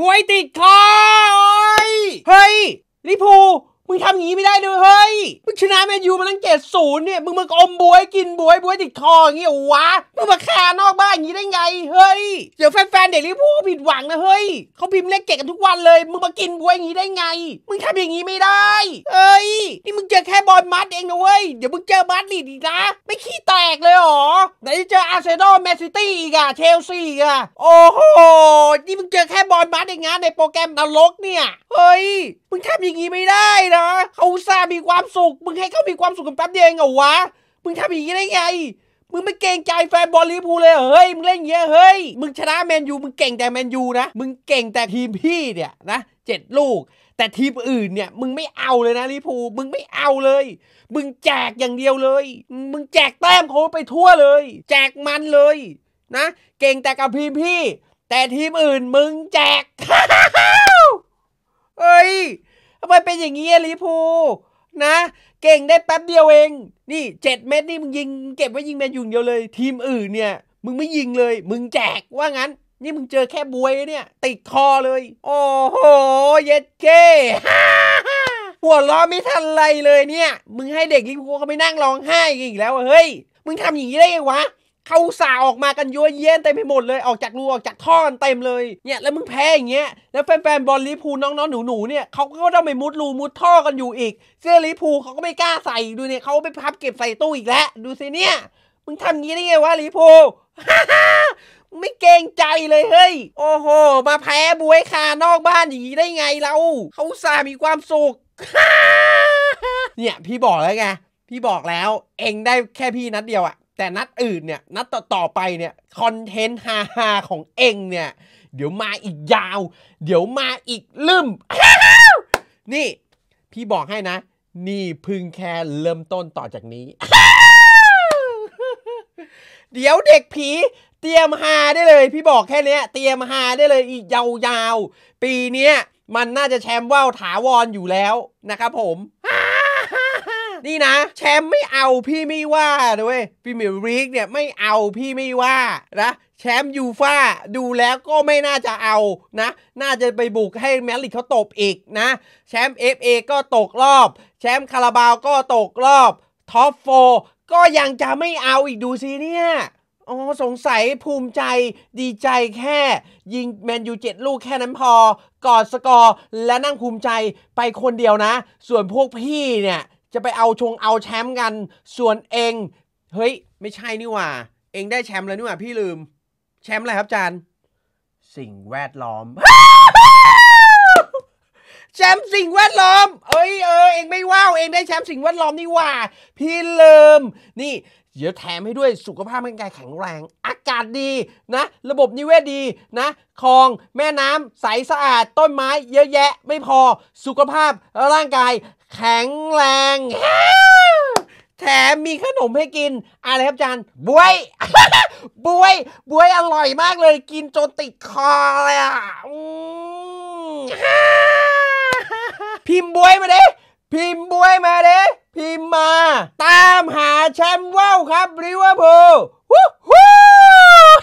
บวยติดคอยเฮ้ย ลิพูมึงทำอย่างนี้ไม่ได้เลยเฮ้ย มึงชนะแมนยูมาตั้งเจ็ดศูนย์เนี่ยมึงมึงอมบวยกินบวยบวยติดคออย่างเงี้ยวะมึงมาคานอกบ้านอย่างนี้ได้ไงเฮ้ย เดี๋ยวแฟนๆเด็กลิเวอร์พูลผิดหวังนะเฮ้ยเขาพิมพ์เลขเก็กันทุกวันเลยมึงมากินบวยอย่างนี้ได้ไง มึงทำอย่างนี้ไม่ได้เฮ้ย นี่มึงเจอแค่บอลมัดเองนะเว้ย เดี๋ยวมึงเจอมาดลีดอีกนะไม่ขี้แตกเลยหรอ ไหนจะเจออาร์เซนอลแมนซิตี้อีกอะเชลซีอีกอะโอ้โหนี่มึงเจอแค่บอลมัดเองนะในโปรแกรมนรกเนี่ย เฮ้ย มึงทำอย่างนี้ไม่ได้นะะเขาซา มีความสุข มึงให้เขา มีความสุขกันแป๊บเดียวเองเหรอวะ มึงทำอย่างนี้ได้ไง มึงไม่เก่งใจแฟนบอลลีพูเลย เฮ้ย มึงเล่นเงี้ยเฮ้ย มึงชนะแมนยู มึงเก่งแต่แมนยูนะ มึงเก่งแต่ทีมพี่เนี่ยนะเจ็ดลูก แต่ทีมอื่นเนี่ย มึงไม่เอาเลยนะลิพูมึงไม่เอาเลย มึงแจกอย่างเดียวเลย มึงแจกแต้มเขาไปทั่วเลย แจกมันเลยนะ เก่งแต่กับทีมพี่ แต่ทีมอื่นมึงแจก เฮ้ยทำไมเป็นอย่างนี้ลิพูนะ เก่งได้แป๊บเดียวเอง นี่เจ็ดเม็ดนี่มึงยิงเก็บไว้ยิงแมนยูเดียวเลย ทีมอื่นเนี่ย มึงไม่ยิงเลย มึงแจกว่างั้น นี่มึงเจอแค่บวยเนี่ย ติดคอเลย โอ้โหเย็ดเก้หัวล้อไม่ทันไรเลยเนี่ย มึงให้เด็กลิพูเขาไปนั่งร้องไห้อีกแล้วเฮ้ยมึงทำอย่างนี้ได้ไงวะเขาสาออกมากันยั่วเย็นเต็มไปหมดเลยออกจากรู ออกจากท่อนเต็มเลยเนี่ย แล้วมึงแพ้อย่างเงี้ย แล้วแฟนๆบอลลิพูน้อง ๆ หนู ๆ เนี่ยเขาก็ต้องไปมุดรูมุดท่อกันอยู่อีกเสื้อลิพูเขาก็ไม่กล้าใส่ดูเนี่ยเขาไปพับเก็บใส่ตู้อีกแล้วดูสิเนี่ยมึงทำงี้ได้ไงวะลิพูไม่เกรงใจเลยเฮ้ย โอ้โหมาแพ้บวยคานอกบ้านอย่างนี้ได้ไงเราเขาสามีความสุขเนี่ยพี่บอกแล้วไงพี่บอกแล้วเองได้แค่พี่นัดเดียวอะแต่นัดอื่นเนี่ย นัดต่อไปเนี่ย คอนเทนต์ฮาฮาของเองเนี่ย เดี๋ยวมาอีกยาว เดี๋ยวมาอีกลืมนี่พี่บอกให้นะ นี่พึงแค่เริ่มต้นต่อจากนี้ เดี๋ยวเด็กผีเตรียมฮาได้เลย พี่บอกแค่นี้เตรียมฮาได้เลยอีกยาว ๆ ปีนี้มันน่าจะแชมป์ว่าวถาวรออยู่แล้วนะครับผมนี่นะแชมป์ไม่เอาพี่ไม่ว่าด้วยพีเมิริกเนี่ยไม่เอาพี่ไม่ว่านะแชมป์ยูฟ่าดูแล้วก็ไม่น่าจะเอานะน่าจะไปบุกให้แมนลิกเขาตบอีกนะ แชมป์เอฟเอก็ตกรอบแชมป์คาราบาวก็ตกรอบท็อปโฟก็ยังจะไม่เอาอีกดูสิเนี่ยอ๋อสงสัยภูมิใจดีใจแค่ ยิงแมนยูเจ็ดลูกแค่นั้นพอกอดสกอร์และนั่งภูมิใจไปคนเดียวนะ ส่วนพวกพี่เนี่ยจะไปเอาชงเอาแชมป์กันส่วนเอง เฮ้ย ไม่ใช่นี่หว่า เองได้แชมป์แล้วนี่หว่า พี่ลืม แชมป์อะไรครับจานสิ่งแวดล้อม แชมป์สิ่งแวดล้อมเองได้แชมป์สิ่งแวดล้อมนี่ว่าพี่เลิมนี่เดี๋ยวแถมให้ด้วยสุขภาพร่างกายแข็งแรง อากาศดีนะ ระบบนิเวศดีนะคลองแม่น้ำใสสะอาดต้นไม้ เยอะแยะไม่พอสุขภาพ ร่างกายแข็งแรง แถมมีขนมให้กิน อะไรครับจานบวยบวยบวยอร่อยมากเลยกินจนติดคอเลยอ่ะพิมพ์บวยมาเด้พิมพ์บวยมาเด้พิมพ์มา ตามหาแชมป์ว่าวครับริเวอร์พูล